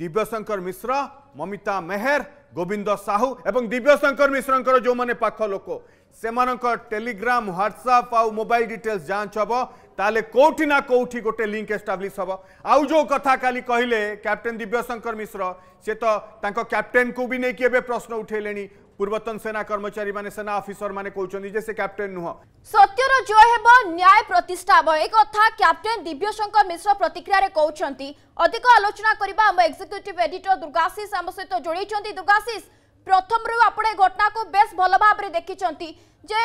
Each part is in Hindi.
दिव्यशंकर मिश्र ममिता मेहर गोविंद साहू एवं दिव्यशंकर मिश्र जो मैंने पाख लोक से टेलीग्राम ह्वाट्सअप आउ मोबाइल डिटेल्स जांच हे ताले कौटी ना कौटी गोटे लिंक एस्टाब्लीश हम आउ जो कथा काली कहले कैप्टेन दिव्यशंकर मिश्र से तो कैप्टेन को भी नहीं प्रश्न उठेले पूर्वतन सेना कर्मचारी माने सेना ऑफिसर माने कहउछन जे से कैप्टन नुह सत्यर जय हेबो न्याय प्रतिष्ठा हब ए कथा कैप्टन दिव्यशंकर मिश्र प्रतिक्रिया रे कहउछंती अधिक आलोचना करबा हम एग्जीक्यूटिव एडिटर दुर्गाशीष हम सहित जोड़ीछंती दुर्गाशीष प्रथम रू आपण ए घटना को बेस भल भाबरे देखिछंती যে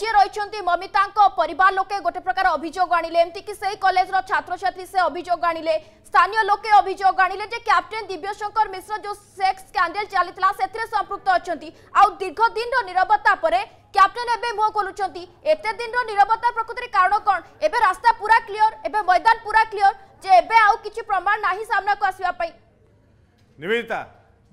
যে রয়েছেন মমিতাঙ্ক পরিবার লোকে গোটে প্রকার অভিযোগ আনিলে এমতিকি সেই কলেজর ছাত্রছাত্রী সে অভিযোগ আনিলে স্থানীয় লোকে অভিযোগ আনিলে যে ক্যাপ্টেন দিব্যশঙ্কর মিশ্র যে সেক্স স্ক্যান্ডেল চাল সম্পৃক্ত অনেক আীর্ঘদিন নিরবতা পরে ক্যাপ্টেন এবে মুহ খোলুচার এতে দিন নিরবতা প্রকৃতির কারণ কণ এবে রাস্তা পুরা ক্লিয়র এবে ময়দান পুরা ক্লিয়র যে এবে আউ কিছু প্রমাণ না সামনাকু আসবা নিবেদিতা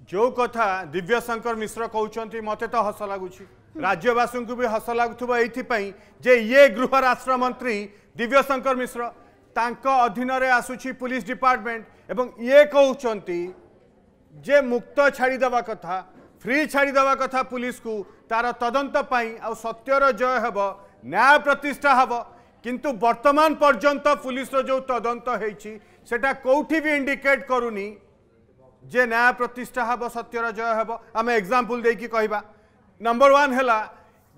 जो कथा दिव्यशंकर मिश्र कहते मत तो हस लगुच राज्यवासी को भी हस लगुव यही जे ये गृह राष्ट्र मंत्री दिव्यशंकर मिश्र अधीन आसूची पुलिस डिपार्टमेंट एवं ये कहते जे मुक्त छाड़ीदे कथा फ्री छाड़ीदे कथा पुलिस को तार तदंत आ सत्यर जय हेब न्याय प्रतिष्ठा हेब কিন্তু বর্তমান পর্যন্ত পুলিশর যে তদন্ত হয়েছি সেটা কোটি বি ইন্ডিকেট করুনি जे न्याय प्रतिष्ठा हे सत्यर जय हे आम एक्जामपल कि कह नंबर वन है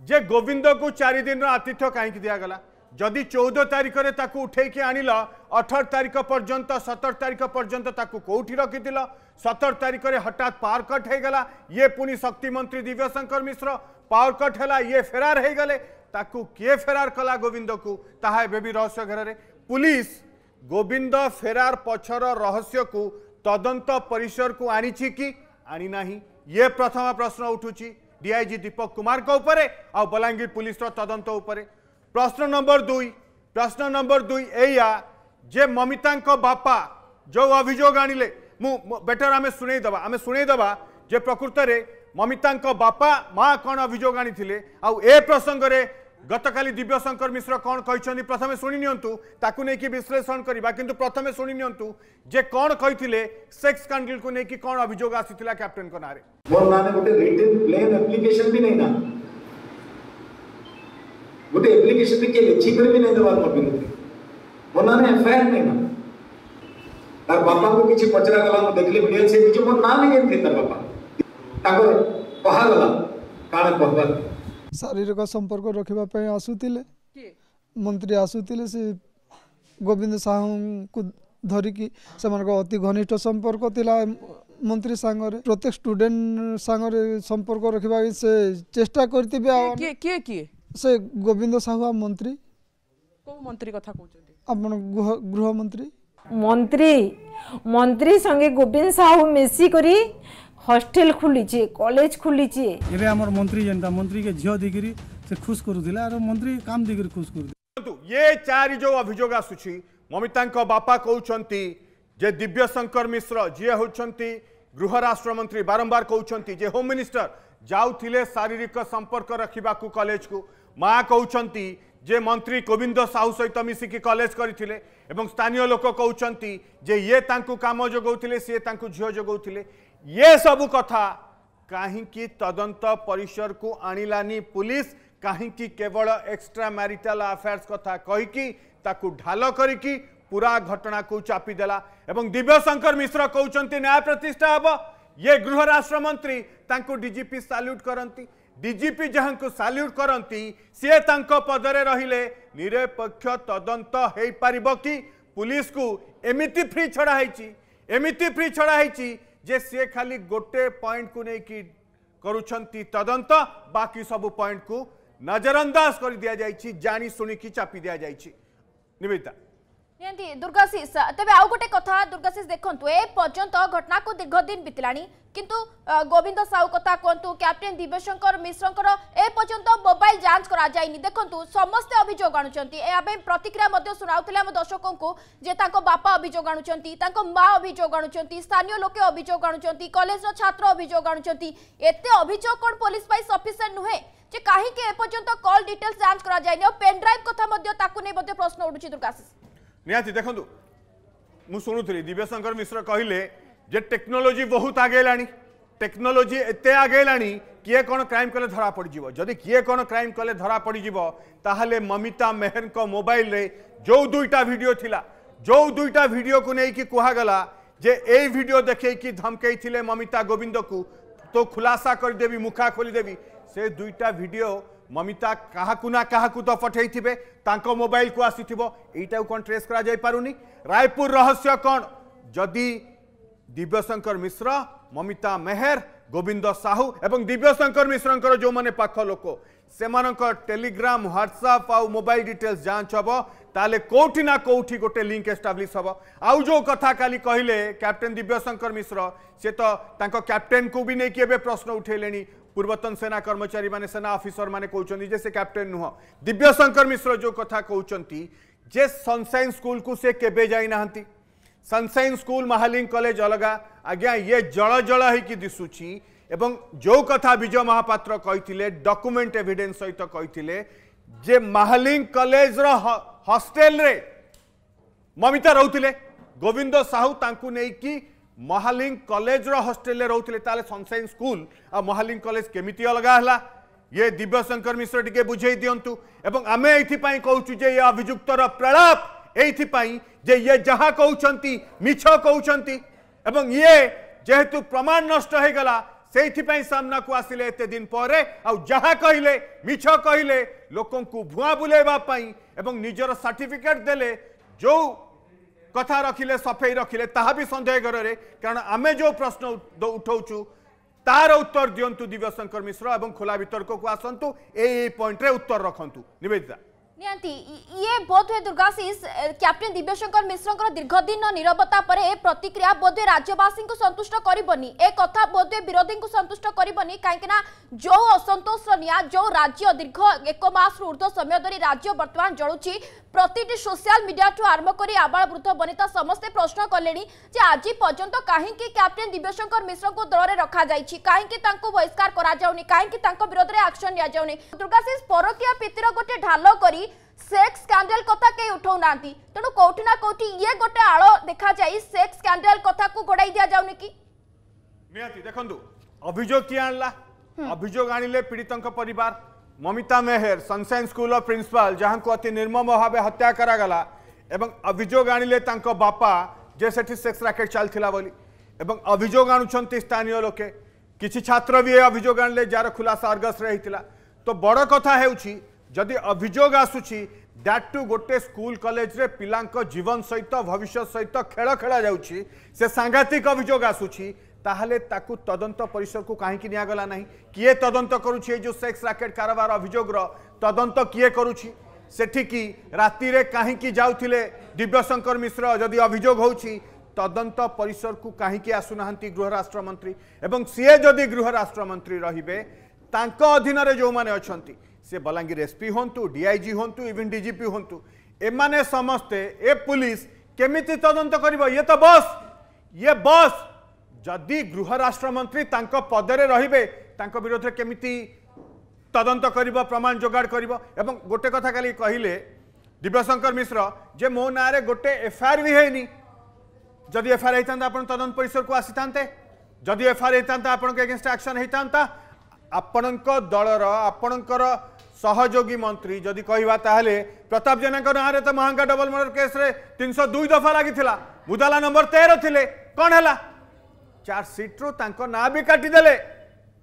जे गोविंद को चारिदिन आतिथ्य कहीं दिगला जदि चौदह तारीख में उठे आनल अठर तारिख पर्यंत सतर तारीख पर्यंत कौटी रखी सतर तारीख में हठात पावर कट होगा ये पुणी शक्ति मंत्री दिव्यशंकर मिश्र पावर कट है ये फेरार हो गले किए फेरार कला गोविंद को ताहा भी रहस्य घेर पुलिस गोविंद फेरार पक्षर रहस्य को তদন্ত পরিসরকু আনিছি কি আনি না ইয়ে প্রথম প্রশ্ন উঠুছি ডিআইজি দীপক কুমার উপরে আলাঙ্গীর পুলিশর তদন্ত উপরে প্রশ্ন নম্বর দুই প্রশ্ন নম্বর দুই এইয়া যে মমিতাঙ্ক বাপা যে অভিযোগ আনিলে মু বেটার আমি শুনেই দেবা আমি শুনেই দেবা যে প্রকৃতরে মমিতাঙ্ক বাপা মা কোণ অভিযোগ আনিলে আ প্রসঙ্গে গতকাল দিব্যশঙ্কর মিশ্র কণ কিন্তু প্রথমে শুনে নিউ তাকে নিয়ে বিশ্লেষণ করা কিন্তু প্রথমে শুনে নিউ যে কণ কে সেক্স স্কাণ্ডেল কু নেই কণ অভিযোগ আসিলা ক্যাপ্টেন নাঁরে মোর না গোটে রিটেন প্লেন আপ্লিকেশন বি নাই না গোটে আপ্লিকেশন বি কে লিখি করে বি নাই দেবার মোর বিরুদ্ধে মোর না এফআইআর নাই না তার বাপা কু কিছু পচরা গলা মু দেখলি ভিডিও সে কিছু মোর না নেই তার বাপা তাকে কহা গলা কাণ কহবার ଶାରୀରିକ ସମ୍ପର୍କ ରଖିବା ପାଇଁ ଆସୁଥିଲେ ମନ୍ତ୍ରୀ ଆସୁଥିଲେ ସେ ଗୋବିନ୍ଦ ସାହୁଙ୍କୁ ଧରିକି ସେମାନଙ୍କ ଅତି ଘନିଷ୍ଠ ସମ୍ପର୍କ ଥିଲା ମନ୍ତ୍ରୀ ସାଙ୍ଗରେ ପ୍ରତ୍ୟେକ ଷ୍ଟୁଡେଣ୍ଟ ସାଙ୍ଗରେ ସମ୍ପର୍କ ରଖିବା ପାଇଁ ସେ ଚେଷ୍ଟା କରିଥିବେ ଆଉ କିଏ କିଏ ସେ ଗୋବିନ୍ଦ ସାହୁ ଆମ ମନ୍ତ୍ରୀ କୋଉ ମନ୍ତ୍ରୀ କଥା କହୁଛନ୍ତି ଆପଣ ଗୃହମନ୍ତ୍ରୀ ମନ୍ତ୍ରୀ ମନ୍ତ୍ରୀ ସଙ୍ଗେ ଗୋବିନ୍ଦ ସାହୁ ମିଶିକରି हस्टेल खोलीचे कॉलेज खोलीचे मंत्री जनता मंत्री के झियो दिगिरी से खुश करूदिला मंत्री काम दिगिरी खुश करू ये चारि जो अभियोग आसुची ममिता बापा कहते जे दिव्य शंकर मिश्र जी होती गृह राष्ट्र मंत्री बारंबार कहते जे होम मिनिस्टर जाऊले शारीरिक संपर्क रखा कलेज को माँ कहते जे मंत्री गोविंद साहू सहित मिसिक कलेज करते स्थानीय लोक कहते ये काम जगह सी झी जगौले ये सब कथा कहीं तदंत परिसर को आनिलानी पुलिस कहीं केवल एक्सट्रा मैरिटाल अफेयर्स कथा कहीकि ढाल करी पूरा घटना को चापीदेला दिव्यशंकर मिश्र कहते न्याय प्रतिष्ठा हम ये गृह राष्ट्र मंत्री डीजीपी साल्यूट करती डीजीपी जहाँ को साल्यूट करती सी पदर रे निरपेक्ष तदंत हो पार कि पुलिस को एमती फ्री छड़ा होमती फ्री छड़ाही जे सी खाली गोटे पॉइंट को लेकिन करुंट बाकी सब पॉइंट को नजरअंदाज कर दि जाइए जाणी शुणी चापी दि जाए दुर्गाशीष तेज आउ गोटे कथा दुर्गाशीष देखते घटना को दीर्घ दिन बीतला কিন্তু গোবিন্দ সাউ কথা কুহতু ক্যাপ্টেন দিবেশঙ্কর মিশ্রঙ্কর এপর্যন্ত মোবাইল যাঞ্চ করা যায়নি দেখুন সমস্তে অভিযোগ আনুচার এপাই প্রতিক্রিয়া মধ্যে শুনাউলে আমার দর্শকঙ্কু যে তাঁক বাপা অভিযোগ আনুচার তাঁক মা অভিযোগ আনুচার স্থানীয় লোকে অভিযোগ আনুচার কলেজর ছাত্র অভিযোগ আনুচার এতে অভিযোগ কোণ পুলিশ পাই সফিসিয়েন্ট নুহে যে কাহিকি এপর্যন্ত কল ডিটেলস যাঞ্চ করা যায়নি পেন ড্রাইভ কথা মধ্যে তাকে নিয়ে মধ্যে প্রশ্ন উঠুছি দুর্গাশিষ নিহতি দেখুন মু শুণুলি দিব্যশঙ্কর মিশ্র কহিলেন जे टेक्नोलोजी बहुत आगेलाणी टेक्नोलोजी एत आगेलाणी किए कोन क्राइम कले धरा पड़िजिवो जदि किए कोन क्राइम कले धरा पड़िजिवो ताहले ममिता मेहर को मोबाइल रे जो दुईटा वीडियो थिला जो दुईटा वीडियो को लेकिन कुहा गला जे ए वीडियो देखे कि धमकई ममिता गोविंद को तो खुलासा करदेवी मुखा खोली से दुईटा वीडियो ममिता क्या କାହାକୁ ନା तो पठे थे मोबाइल को आसी ଏଇଟାକୁ କ'ଣ ଟ୍ରେସ୍ कर रायपुर रहस्य कौन जदि दिव्यशंकर मिश्र ममिता मेहर गोविंद साहू एवं दिव्यशंकर मिश्र जो मैंने पाख लोक से टेलीग्राम ह्वाट्सअप आ मोबाइल डिटेल्स जांच हे तो कौटिना ना कौटी गोटे लिंक एस्टाब्लीश हम आउ जो कथा काली कहले कैप्टेन दिव्यशंकर मिश्र से तो कैप्टेन को भी नहीं कि प्रश्न उठेले पूर्वतन सेना कर्मचारी मैंने सेना अफिसर मैंने कौन से कैप्टेन नुह दिव्यशंकर मिश्र जो कथ कौन जे सनसाइन स्कूल को सी के जाती सनसाइन स्कूल महालिंग कलेज अलग आज्ञा ये जल जल होईकि दिशुची এবং ଯେଉଁ କଥା ବିଜୟ ମହାପାତ୍ର କହିଥିଲେ ଡକୁମେଣ୍ଟ ଏଭିଡେନ୍ସ ସହିତ କହିଥିଲେ ଯେ ମାହାଲିଂ କଲେଜର ହଷ୍ଟେଲରେ ମମିତା ରହୁଥିଲେ ଗୋବିନ୍ଦ ସାହୁ ତାଙ୍କୁ ନେଇକି ମହାଲିଂ କଲେଜର ହଷ୍ଟେଲରେ ରହୁଥିଲେ ତାହେଲେ ସନସାଇନ୍ ସ୍କୁଲ ଆଉ ମହାଲିଂ କଲେଜ କେମିତି ଅଲଗା ହେଲା ଇଏ ଦିବ୍ୟଶଙ୍କର ମିଶ୍ର ଟିକେ ବୁଝେଇ ଦିଅନ୍ତୁ ଏବଂ ଆମେ ଏଇଥିପାଇଁ କହୁଛୁ ଯେ ଏ ଅଭିଯୁକ୍ତର ପ୍ରଳାପ এইপাই যে ইয়ে যা কুমার মিছ কুমার ইয়ে যেহেতু প্রমাণ নষ্ট হয়ে গলা সেইপাই সামনাকু আসলে এত দিন পরে আহা কহিলে মিছ কহিলে লোক ভুয়া বুলাইবা এবং নিজের সার্টিফিকেট দেলে যে কথা রখিলে সফেই রখিলে তাহা বি সন্দেহ ঘরের কারণ আমি যে প্রশ্ন উঠাউছু তার উত্তর দিও দিব্যশঙ্কর মিশ্র এবং খোলা বিতর্ককে আসন্তু এই পয়েন্টে উত্তর রখন্তু নিবেদিতা ନିହାତି ଇଏ ବୋଧହୁଏ ଦୁର୍ଗାଶିଷ କ୍ୟାପ୍ଟେନ୍ ଦିବ୍ୟଶଙ୍କର ମିଶ୍ରଙ୍କର ଦୀର୍ଘଦିନ ନିରବତା ପରେ ପ୍ରତିକ୍ରିୟା ବୋଧହୁଏ ରାଜ୍ୟବାସୀଙ୍କୁ ସନ୍ତୁଷ୍ଟ କରିବନି ଏ କଥା ବୋଧହୁଏ ବିରୋଧୀଙ୍କୁ ସନ୍ତୁଷ୍ଟ କରିବନି କାହିଁକିନା ଯେଉଁ ଅସନ୍ତୋଷର ନିଆଁ ଯେଉଁ ରାଜ୍ୟ ଦୀର୍ଘ ଏକ ମାସରୁ ଉର୍ଦ୍ଧ୍ୱ ସମୟ ଧରି ରାଜ୍ୟ ବର୍ତ୍ତମାନ ଜଳୁଛି প্রতিটি সোশিয়াল মিডিয়াঠু আরম্ভ করে আবাল বৃদ্ধ বনিতা সমস্তে প্রশ্ন কলে যে আজ পর্যন্ত কী ক্যাপ্টেন দিব্যশঙ্কর মিশ্রক দলরে রখা যাই কী তা বহিষ্কার করা যাওনি কী তা বিরোধে আকশন নিয়া যাওনি দুর্গাশিষ পরকীয় পিতির গোটে ঢাল করে सेक्स स्कैंडल कथा कई उठाऊ ना तेणु कौटि ना कौटि ये गोटे आल देखा जाए सेक्स स्कैंडल कथा को गोड़ाई दि जाऊन कि निहती देखु अभियोग किए आणला अभियोग आणले पीड़ित परिवार Mamita Mehar Sunshine school principal जहाँ को अति निर्मम भाव हत्या करागला एवं अभोग बापा जे से सेक्स राकेट चलता बोली अभोग आणुंच स्थानीय लोके कि छात्र भी अभोग आर खुलासा अर्गस रहा तो बड़ कथा होदी अभियोग आसूरी दैट टू गोटे स्कूल कलेज रे पिलांको जीवन सहित भविष्य सहित खेल खेला जाऊँगी से सांघातिक अभोग आसूरी তাহলে তাকু তদন্ত পরিসরকু কাহিকি নিয়াগলা না কিয়ে তদন্ত করুছি এই যে সেক্স রাকেট কারবার অভিযোগর তদন্ত কিয়ে করুছি সেঠিকি রাতিরে কাহিকি যাওলে দিব্যশঙ্কর মিশ্র যদি অভিযোগ হচ্ছে তদন্ত পরিসরকু কাহিকি আসুনা গৃহরাষ্ট্রমন্ত্রী এবং সিএ যদি গৃহরাষ্ট্রমন্ত্রী রহবে তাঁক অধীনরে যে অনেক সে বলাঙ্গীর এসপি হুঁতু ডিআইজি হুঁতু ইভিন ডিজিপি হুঁতু এমানে সমস্তে এ পুলিশ কেমিতি তদন্ত করব ইয়ে তো বস ইয়ে বস ଯଦି ଗୃହ ରାଷ୍ଟ୍ରମନ୍ତ୍ରୀ ତାଙ୍କ ପଦରେ ରହିବେ ତାଙ୍କ ବିରୋଧରେ କେମିତି ତଦନ୍ତ କରିବ ପ୍ରମାଣ ଯୋଗାଡ଼ କରିବ ଏବଂ ଗୋଟେ କଥା ଖାଲି କହିଲେ ଦିବ୍ୟଶଙ୍କର ମିଶ୍ର ଯେ ମୋ ନାଁରେ ଗୋଟେ ଏଫଆଇଆର୍ ବି ହେଇନି ଯଦି ଏଫଆଇଆର୍ ହେଇଥାନ୍ତା ଆପଣ ତଦନ୍ତ ପରିସରକୁ ଆସିଥାନ୍ତେ ଯଦି ଏଫଆଇଆର୍ ହେଇଥାନ୍ତା ଆପଣଙ୍କ ଏଗେନଷ୍ଟ ଆକ୍ସନ୍ ହେଇଥାନ୍ତା ଆପଣଙ୍କ ଦଳର ଆପଣଙ୍କର ସହଯୋଗୀ ମନ୍ତ୍ରୀ ଯଦି କହିବା ତାହେଲେ ପ୍ରତାପ ଜେନାଙ୍କ ନାଁରେ ତ ମହାଙ୍ଗା ଡବଲ ମର୍ଡର କେସ୍ରେ ତିନିଶହ ଦୁଇ ଦଫା ଲାଗିଥିଲା ମୁଦାଲା ନମ୍ବର ତେର ଥିଲେ କ'ଣ ହେଲା ଚାର୍ଜସିଟ୍ରୁ ତାଙ୍କ ନାଁ ବି କାଟିଦେଲେ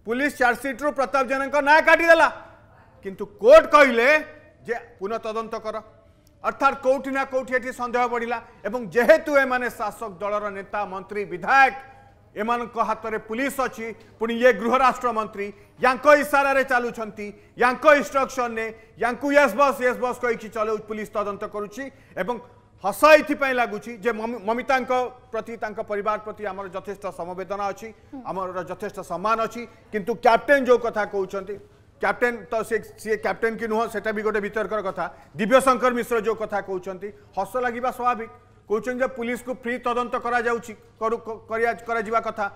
ପୁଲିସ୍ ଚାର୍ଜସିଟ୍ରୁ ପ୍ରତାପ ଜେନାଙ୍କ ନାଁ କାଟିଦେଲା କିନ୍ତୁ କୋର୍ଟ କହିଲେ ଯେ ପୁନଃ ତଦନ୍ତ କର ଅର୍ଥାତ୍ କେଉଁଠି ନା କେଉଁଠି ଏଠି ସନ୍ଦେହ ବଢ଼ିଲା ଏବଂ ଯେହେତୁ ଏମାନେ ଶାସକ ଦଳର ନେତା ମନ୍ତ୍ରୀ ବିଧାୟକ ଏମାନଙ୍କ ହାତରେ ପୁଲିସ୍ ଅଛି ପୁଣି ଇଏ ଗୃହରାଷ୍ଟ୍ରମନ୍ତ୍ରୀ ୟାଙ୍କ ଇସାରାରେ ଚାଲୁଛନ୍ତି ୟାଙ୍କ ଇନ୍ଷ୍ଟ୍ରକ୍ସନରେ ୟାଙ୍କୁ ୟେସ୍ ବସ୍ ୟେସ୍ ବସ୍ କହିକି ଚଲଉ ପୁଲିସ୍ ତଦନ୍ତ କରୁଛି ଏବଂ हस एपे लाग ममिता प्रति प्रतिर जथेष्ट समेदना अनि अब जथेष्ट सम्मान अर्छ किन क्याप्टेन जो कथा क्याप्टेन त सि क्याप्टेन कि नुह सि गएर कथा दिव्यशङ्कर मिश्र जो कथा हस लगि स्वाभाविक कि पुलिसको फ्रि तदाउ कथा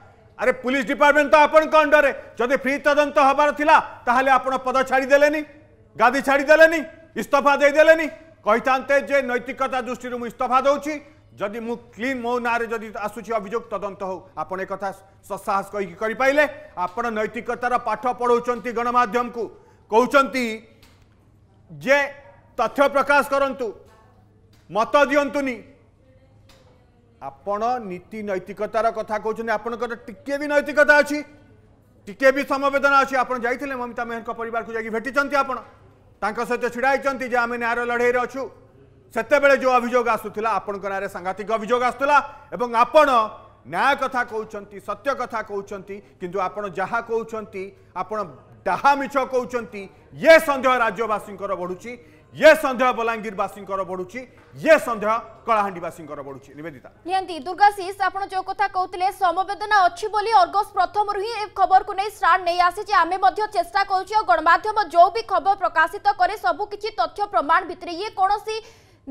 अरे पुलिस डिपारमेन्ट त आपल् अ अन्डर जिम्मे फ्रि तद हबारेला पद छाड़ी नि गादी छाडिदेले इस्तफादेले କହିଥାନ୍ତେ ଯେ ନୈତିକତା ଦୃଷ୍ଟିରୁ ମୁଁ ଇସ୍ତଫା ଦେଉଛି ଯଦି ମୁଁ କ୍ଲିନ୍ ମୋ ନାଁରେ ଯଦି ଆସୁଛି ଅଭିଯୋଗ ତଦନ୍ତ ହେଉ ଆପଣ ଏକଥା ସସାହସ କହିକି କରିପାରିଲେ ଆପଣ ନୈତିକତାର ପାଠ ପଢ଼ାଉଛନ୍ତି ଗଣମାଧ୍ୟମକୁ କହୁଛନ୍ତି ଯେ ତଥ୍ୟ ପ୍ରକାଶ କରନ୍ତୁ ମତ ଦିଅନ୍ତୁନି ଆପଣ ନୀତି ନୈତିକତାର କଥା କହୁଛନ୍ତି ଆପଣଙ୍କର ଟିକିଏ ବି ନୈତିକତା ଅଛି ଟିକିଏ ବି ସମବେଦନା ଅଛି ଆପଣ ଯାଇଥିଲେ ମମିତା ମେହେରଙ୍କ ପରିବାରକୁ ଯାଇକି ଭେଟିଛନ୍ତି ଆପଣ ତାଙ୍କ ସହିତ ଛିଡ଼ା ହେଇଛନ୍ତି ଯେ ଆମେ ନ୍ୟାୟର ଲଢ଼େଇରେ ଅଛୁ ସେତେବେଳେ ଯେଉଁ ଅଭିଯୋଗ ଆସୁଥିଲା ଆପଣଙ୍କ ନାଁରେ ସାଂଘାତିକ ଅଭିଯୋଗ ଆସୁଥିଲା ଏବଂ ଆପଣ ନ୍ୟାୟ କଥା କହୁଛନ୍ତି ସତ୍ୟ କଥା କହୁଛନ୍ତି କିନ୍ତୁ ଆପଣ ଯାହା କହୁଛନ୍ତି ଆପଣ ଡାହା ମିଛ କହୁଛନ୍ତି ଇଏ ସନ୍ଦେହ ରାଜ୍ୟବାସୀଙ୍କର ବଢ଼ୁଛି ये सन्देह बलांगीरवासी बढ़ुची ये सन्देह कलाहांडीवासी जो कथा कहते अच्छी बोली अर्गस प्रथम ही खबर को नहीं स्टार नहीं आसी आम कर गणमाध्यम जो भी खबर प्रकाशित करे सबकिछ तथ्य प्रमाण भितर ये कौन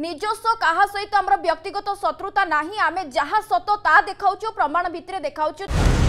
ନିଜସ୍ୱ କାହା ସହିତ ଆମର ବ୍ୟକ୍ତିଗତ ଶତ୍ରୁତା ନାହିଁ ଆମେ ଯାହା ସତ ତାହା ଦେଖାଉଛୁ ପ୍ରମାଣ ଭିତରେ ଦେଖାଉଛୁ